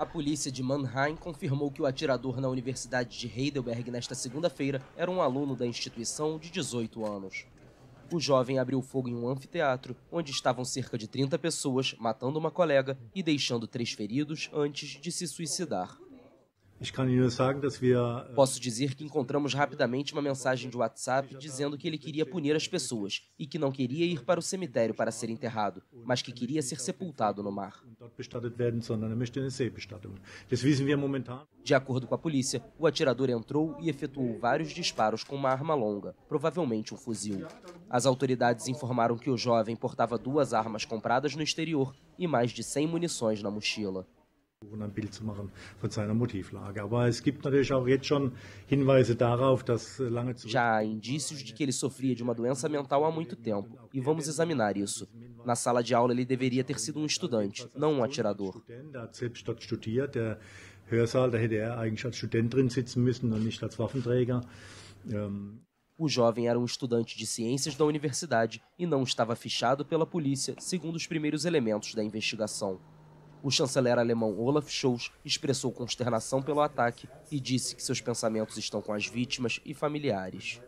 A polícia de Mannheim confirmou que o atirador na Universidade de Heidelberg nesta segunda-feira era um aluno da instituição de 18 anos. O jovem abriu fogo em um anfiteatro, onde estavam cerca de 30 pessoas, matando uma colega e deixando três feridos antes de se suicidar. Äh, Posso dizer que encontramos rapidamente uma mensagem de WhatsApp dizendo que ele queria punir as pessoas e que não queria ir para o cemitério para ser enterrado, mas que queria ser sepultado no mar bestattet werden, sondern er möchte eine Seebestattung. Das wissen wir momentan. De acordo com a polícia, o atirador entrou e efetuou vários disparos com uma arma longa, provavelmente um fuzil. As autoridades informaram que o jovem portava duas armas compradas no exterior e mais de 100 munições na mochila und ein Bild zu machen von seiner Motivlage. Aber es gibt natürlich auch jetzt schon Hinweise darauf, dass äh, lange Já há indícios de que ele sofria de uma doença mental há muito tempo, e vamos examinar isso. Na sala de aula ele deveria ter sido um estudante, não um atirador. O jovem era um estudante de ciências da universidade e não estava fichado pela polícia, segundo os primeiros elementos da investigação. O chanceler alemão Olaf Scholz expressou consternação pelo ataque e disse que seus pensamentos estão com as vítimas e familiares.